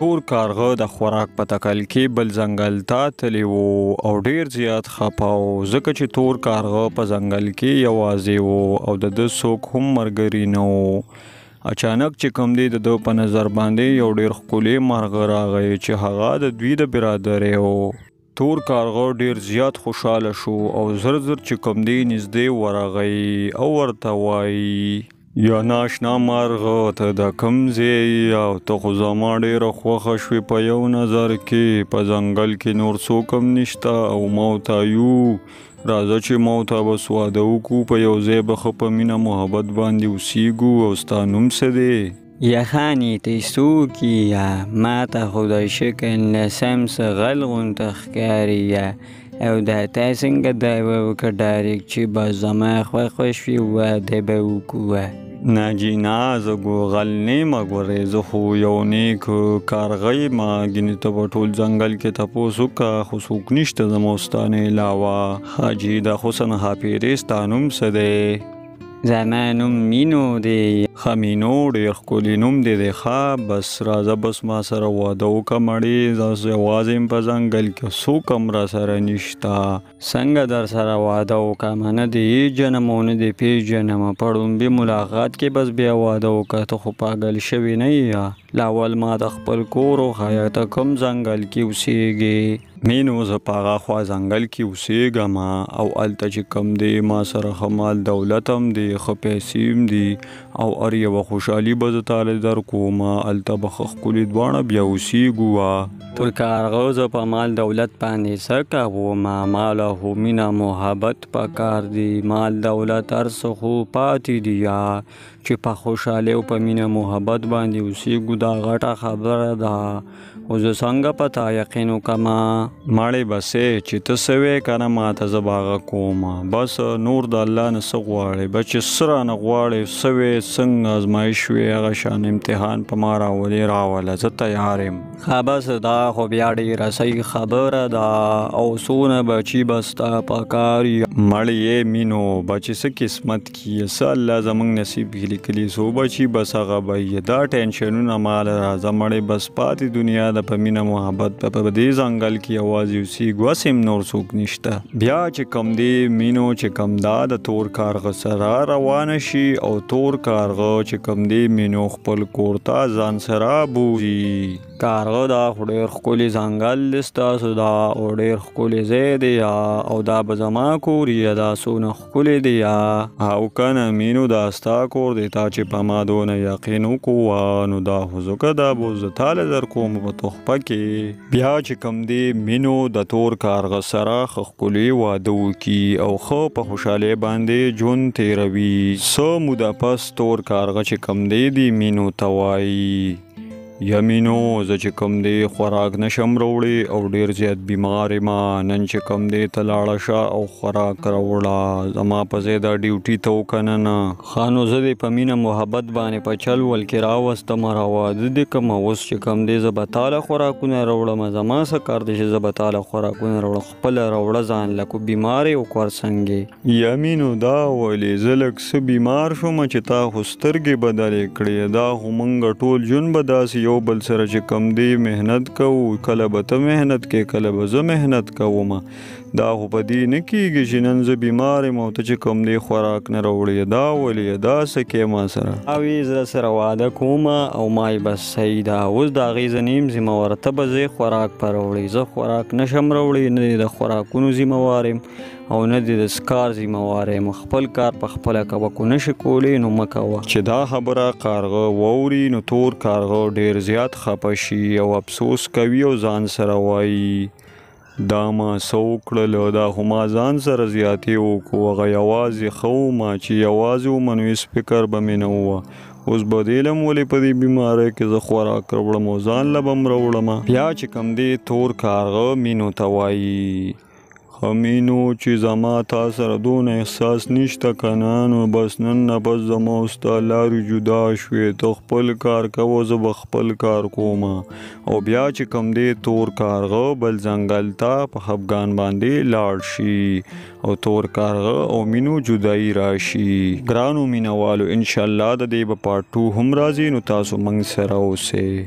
تور کارغه د خوراک په تکل کې بل ځنګل ته تلی وو او ډیر زیات خپاو ځکه چې تور کارغه په ځنګل کې یوازې وو او د د څوک هم مرګري نه وو اچانک چې کوم دی د په نظر باندې یو ډیر خولي مرغ راغی چې هغه د دوی د برادرې وو تور کارغه ډیر زیات خوشاله شو او زر زر چې کوم دی نږدې ورغی او ورته وایي یا ناشنا مرغ ته د کم ځای او ته خو زما ډېره خوښه شوې په یو نظر کې په ځنګل کې نور څوک هم نشته او موتایو راځه چې موته به سواده وکړو په یو ځای به ښه په مینه محبت باندې اوسیږو او ستا نوم څه دی یخانی ته څوک یې ما ته خدای شکل نسم څه غل غونته ښکاري او د تاسو څنګه دا وکړ ډایرک چې به زما خوښ خوښ وي و د به وکوه ناجیناز ګوغل نیمه ګورې زه خو یو نیک کارغی ما ګینې ته په ټول ځنګل کې تپوس وکړه خو څوک نشته زموستانه علاوه حاجی د حسن حافظ ستانوم سده زما نوم مینو دی ښه مینو ډېر ښکلی نوم دی دی ښه بس راځه بس ما سره واده وکړه مړې زه یوازې یم په ځنګل کې څوک هم راسره نشته څنګه در سره واده وکړم نه دې یېژنم او نه دې پېژنم په ړومبي ملاقات کې بس بیا واده وکړه ته خو پاګل شوې نه یې لاول ما د خپل کور او حیاته کم ځنګل کې اوسېږې مینو زه پاغه خوا ځنګل کې اوسېږم او الته چې کم دی ما سره خمال دولتم دی خو پیسې هم دی او ار یو خوشحالي به تعالی در کوم التبخ خولي دوانه بیا وسیګو تر کارغه ز په مال دولت باندې سکه و ما مال هو مینا محبت پکار دی مال دولت ار سخو پاتې دی چې په خوشاله او په مینا محبت باندې وسیګو دا غټه خبره ده او زه څنګه پتا یقین وکما ماړې بسې چې ته سوې کنه ماته زباغه کوم بس نور د الله نه سغواړې بچ سره نه غواړې سوې څنګه آزمایش وی هغه شان امتحان په ما راولې راوله زه تیار یم ښه بس دا خو بیا ډېره صحیح خبره ده او څونه بچي به ستا په کار مړ یې مینو بچي څه قسمت کي څه الله زموږ نصیب کې لیکلي څو بچي بس هغه به یې دا ټینشنونه مال راځه مړې بس پاتې دنیا د په مینه محبت په دې ځنګل کې اواز اوسېږو سم نور څوک نشته بیا چې کم دی مینو چې کم دا د تور کارغه سره روانه شي او تور کار کارغه چې کم دی مینو خپل کورتا ځان سره بوزي کارغه دا خو ډېر ښکلی ځنګل دی ستاسو دا او ډېر ښکلی ځای دی یا او دا به زما کور یا دا څونه ښکلی دی یا او کنه مینو دا ستا کور دی تا چې په ما دونه یقین وکوه نو دا خو ځکه دا به زه تاله درکوم په تحفه کې بیا چې کوم دی مینو د تور کارغه سره ښه ښکلی واده وکړي او ښه په خوشحالۍ باندې ژوند تیروي څه موده پس تور کارغه چې کوم دی د مینو ته وایي یمینو زه چې کم دی خوراک نشم وروړي او ډیر زیات بیمار ما نن چې کم دی تلاړه شا او خوراک راوړه زما په زیاده ډیوټي ته وکنن خانو زه دې په مینه محبت باندې په چل ول کې راوست مرا واده دې کم اوس چې کم دی زه به تاله خوراکونه راوړم زما سره کار دې چې زه به تاله خوراکونه راوړم خپل راوړه ځان لکه بیمار او کور څنګه یمینو دا ولې زلک سه بیمار شوم چې تا خو سترګې بدلې کړې دا همنګ ټول جون به داسې یو بل سره چې کم دی مهنت کوو کله به ته مهنت کې کله به زه مهنت کوم دا خو په دې نه کیږي چې نن زه بیمار یم او ته چې کم دی خوراک نه راوړې دا ولې دا څه کې ما سره او یې زه سره واده کوم او ما یې بس صحیح دا اوس د هغې زه نیم ذموار ته به زه خوراک په راوړې زه خوراک نشم راوړې نه د خوراکونو ذموار یم او نه د سکار ذمہواره مخبل کار په خپل کوه کو نشي کولې نو مکوه چې دا خبره کارغه ووري نو تور کارغه ډیر ډیر زیات خپه شي او افسوس کوي او ځان سره وایي دا ما سوکړل دا هما ځان سره زیاتې وکړو هغه یوازې خو ما چې یوازې ومنو سپیکر به مې نه وه اوس به دیلم ولې په دې بیمارۍ کې زه خوراک راوړم او ځان لبم راوړم بیا چې کم دی تور کارغه مینو ته وایي همینو چې زما تا سره دون احساس نشته کنه نو بس نن نه بس زما ستا لارې جدا شوې ته خپل کار کوه زه به خپل کار کوم او بیا چې کم دی تور کارغه بل ځنګل ته په خفګان باندې لاړ شي او تور کارغه او مینو جدایی راشي ګرانو مینوالو ان شاء الله د دې په پارت 2 هم راځي نو تاسو منګ سره اوسئ